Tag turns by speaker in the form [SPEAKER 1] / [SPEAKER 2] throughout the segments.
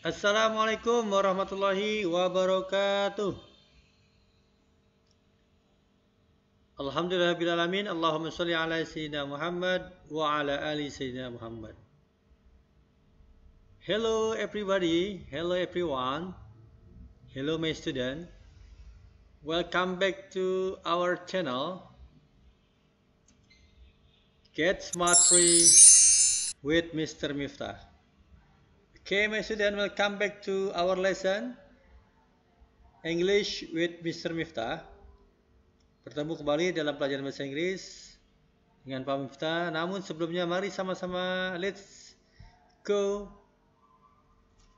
[SPEAKER 1] Assalamualaikum warahmatullahi wabarakatuh. Alhamdulillah Allahumma sholli ala sayyidina Muhammad wa ala ali sayyidina Muhammad. Hello everybody, hello everyone. Hello my student. Welcome back to our channel. Get Smart Free with Mr. Miftah. Okay, my student, welcome back to our lesson English with Mr. Miftah. Bertemu kembali dalam pelajaran bahasa Inggris dengan Pak Miftah. Namun sebelumnya mari sama-sama let's go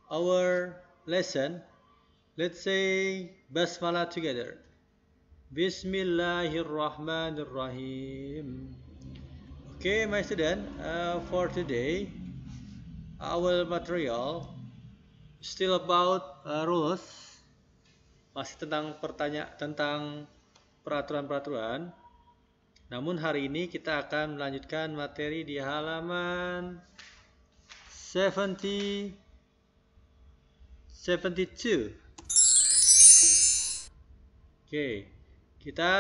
[SPEAKER 1] our lesson. Let's say basmalah together. Bismillahirrahmanirrahim. Okay, my student, uh, for today our material still about uh, rules masih tentang pertanyaan tentang peraturan-peraturan namun hari ini kita akan melanjutkan materi di halaman 70 72 oke kita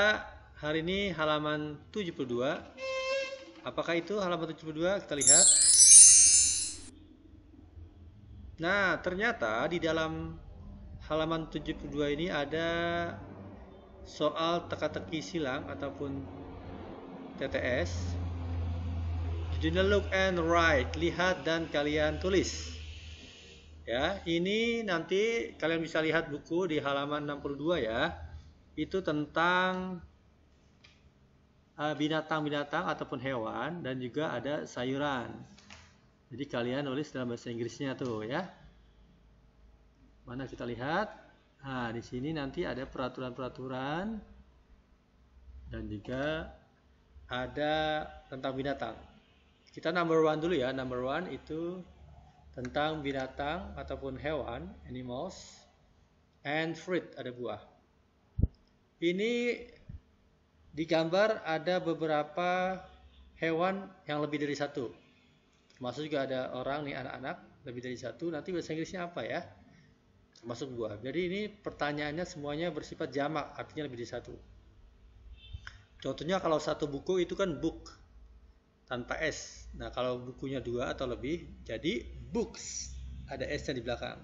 [SPEAKER 1] hari ini halaman 72 apakah itu halaman 72 kita lihat Nah, ternyata di dalam halaman 72 ini ada soal teka-teki silang ataupun TTS. Judulnya look and write, lihat dan kalian tulis. Ya, ini nanti kalian bisa lihat buku di halaman 62 ya. Itu tentang eh, binatang-binatang ataupun hewan dan juga ada sayuran. Jadi kalian nulis dalam bahasa Inggrisnya tuh ya. Mana kita lihat? Nah, di sini nanti ada peraturan-peraturan dan juga ada tentang binatang. Kita number one dulu ya. Number one itu tentang binatang ataupun hewan, animals, and fruit, ada buah. Ini digambar ada beberapa hewan yang lebih dari satu termasuk juga ada orang nih anak-anak lebih dari satu nanti bahasa Inggrisnya apa ya masuk gua jadi ini pertanyaannya semuanya bersifat jamak artinya lebih dari satu contohnya kalau satu buku itu kan book tanpa s nah kalau bukunya dua atau lebih jadi books ada s nya di belakang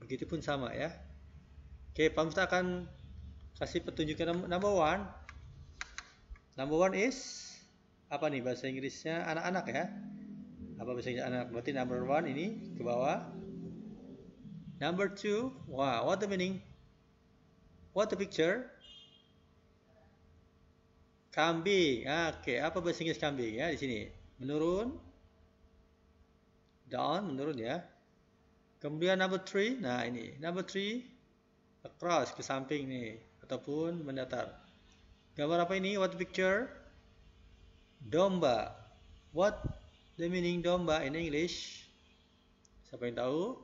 [SPEAKER 1] begitupun sama ya oke Pak Musta akan kasih petunjuknya number one number one is apa nih bahasa Inggrisnya anak-anak ya apa misalnya anak berarti number one ini ke bawah number two wah what the meaning what the picture kambing oke okay. apa bahasa Inggris kambing ya di sini menurun down menurun ya kemudian number three nah ini number three across ke samping nih ataupun mendatar gambar apa ini what the picture domba what The meaning domba in English. Siapa yang tahu?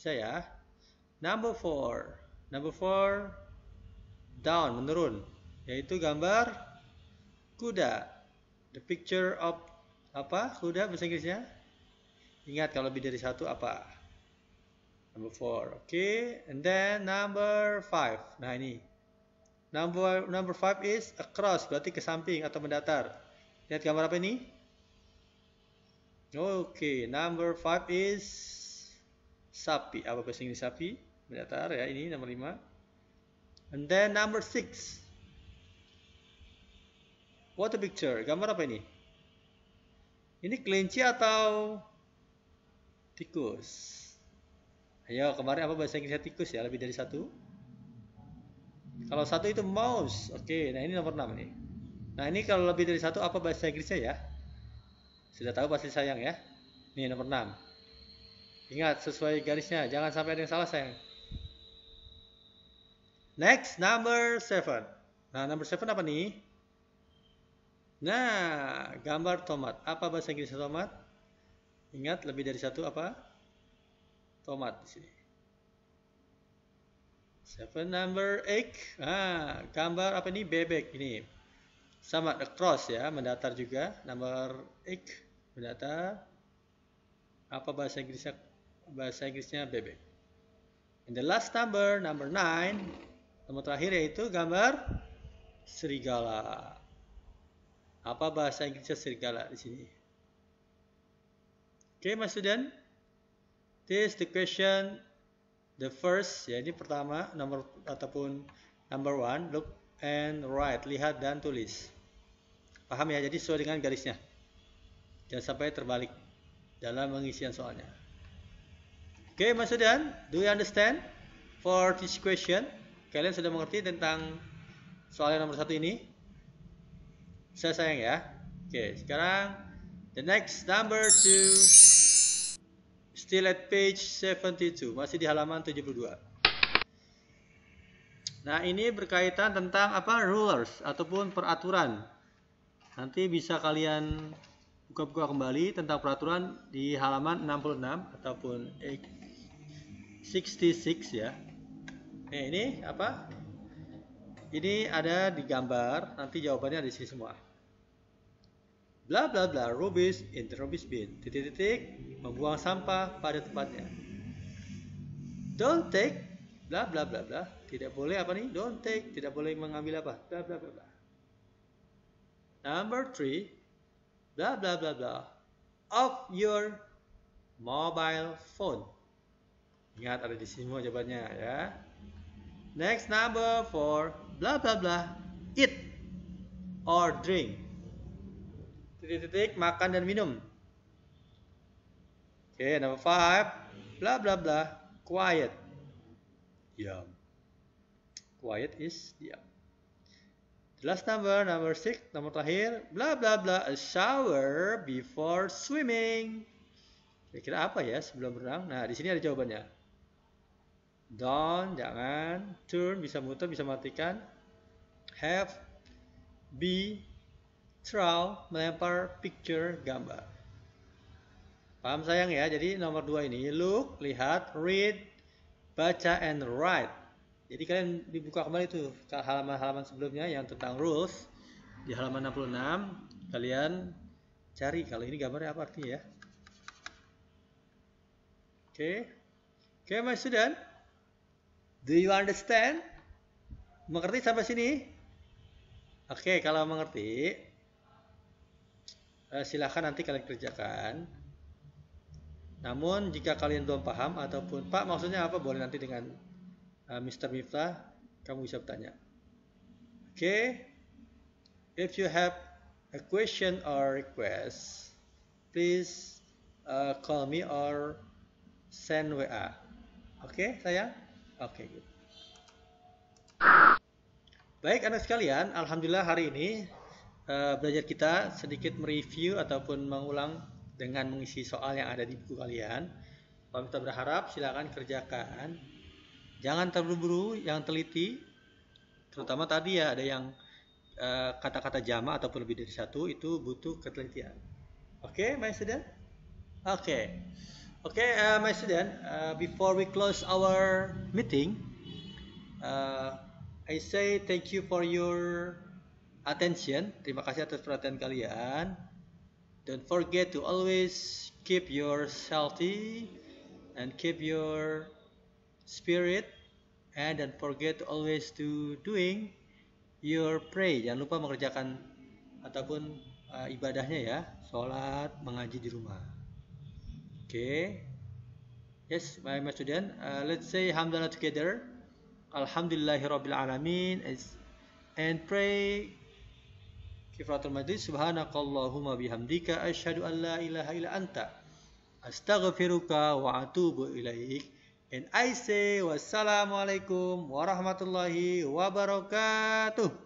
[SPEAKER 1] Saya. Number four. Number four. Down, menurun. Yaitu gambar kuda. The picture of apa? Kuda bahasa Inggrisnya? Ingat kalau lebih dari satu apa? Number four. Oke. Okay. And then number five. Nah ini. Number number five is across. Berarti ke samping atau mendatar. Lihat gambar apa ini? Oke, number five is sapi. Apa bahasa Inggris sapi? Mendatar ya, ini nomor lima. And then number six. What a picture. Gambar apa ini? Ini kelinci atau tikus? Ayo, kemarin apa bahasa Inggrisnya tikus ya? Lebih dari satu? Kalau satu itu mouse. Oke, nah ini nomor enam nih. Nah ini kalau lebih dari satu apa bahasa Inggrisnya ya? Sudah tahu pasti sayang ya. Ini nomor 6. Ingat sesuai garisnya, jangan sampai ada yang salah sayang. Next number 7. Nah, number 7 apa nih? Nah, gambar tomat. Apa bahasa Inggris tomat? Ingat lebih dari satu apa? Tomat di sini. Seven number eight. Ah, gambar apa ini? Bebek ini. Sama across ya, mendatar juga. Number eight. Berdata apa bahasa Inggrisnya bahasa Inggrisnya bebek. In the last number, number 9, nomor terakhir yaitu gambar serigala. Apa bahasa Inggrisnya serigala di sini? Oke, okay, Mas student. This is the question the first, ya ini pertama nomor ataupun number one, look and write, lihat dan tulis. Paham ya? Jadi sesuai dengan garisnya. Jangan sampai terbalik dalam pengisian soalnya. Oke, okay, Mas Sudan, do you understand for this question? Kalian sudah mengerti tentang soal yang nomor satu ini? Saya sayang ya. Oke, okay, sekarang the next number two still at page 72, masih di halaman 72. Nah, ini berkaitan tentang apa? Rulers ataupun peraturan. Nanti bisa kalian buka-buka kembali tentang peraturan di halaman 66 ataupun 66 ya. Nah, ini apa? Ini ada di gambar, nanti jawabannya ada di sini semua. Bla bla bla, rubbish in the rubbish bin. Titik-titik membuang sampah pada tempatnya. Don't take bla bla bla bla. Tidak boleh apa nih? Don't take, tidak boleh mengambil apa? Bla bla bla bla. Number three, blah blah blah blah of your mobile phone. Ingat ada di sini semua jawabannya ya. Next number for blah blah blah eat or drink. Titik-titik makan dan minum. Oke, okay, number five blah blah blah quiet. Diam. Quiet is diam. Last number, number six, nomor terakhir. Bla bla bla, a shower before swimming. Kira-kira apa ya sebelum berenang? Nah, di sini ada jawabannya. don jangan. Turn, bisa muter, bisa matikan. Have, be, throw, melempar, picture, gambar. Paham sayang ya? Jadi nomor dua ini, look, lihat, read, baca, and write. Jadi kalian dibuka kembali tuh halaman-halaman sebelumnya yang tentang rules di halaman 66 kalian cari kalau ini gambarnya apa artinya ya. Oke. Okay. Oke, okay, my student. Do you understand? Mengerti sampai sini? Oke, okay, kalau mengerti eh, silahkan nanti kalian kerjakan. Namun jika kalian belum paham ataupun Pak maksudnya apa boleh nanti dengan Eh, Mr. Miftah, kamu bisa bertanya. Oke, okay. if you have a question or request, please uh, call me or send WA. Oke, okay, saya? Oke, okay, Baik, anak sekalian, alhamdulillah hari ini uh, belajar kita sedikit mereview ataupun mengulang dengan mengisi soal yang ada di buku kalian. Kalau kita berharap silakan kerjakan jangan terburu-buru yang teliti terutama tadi ya ada yang eh, kata-kata uh, jama ataupun lebih dari satu itu butuh ketelitian oke okay, my student oke okay. oke okay, uh, eh, my student uh, before we close our meeting uh, I say thank you for your attention terima kasih atas perhatian kalian don't forget to always keep your healthy and keep your spirit and don't forget to always to doing your pray jangan lupa mengerjakan ataupun uh, ibadahnya ya sholat mengaji di rumah oke okay. yes my, my student uh, let's say hamdallah together Alhamdulillahirobbilalamin. alamin and pray kifratul majlis subhanakallahumma bihamdika asyhadu an la ilaha illa anta astaghfiruka wa atubu ilaik And I say wassalamualaikum warahmatullahi wabarakatuh.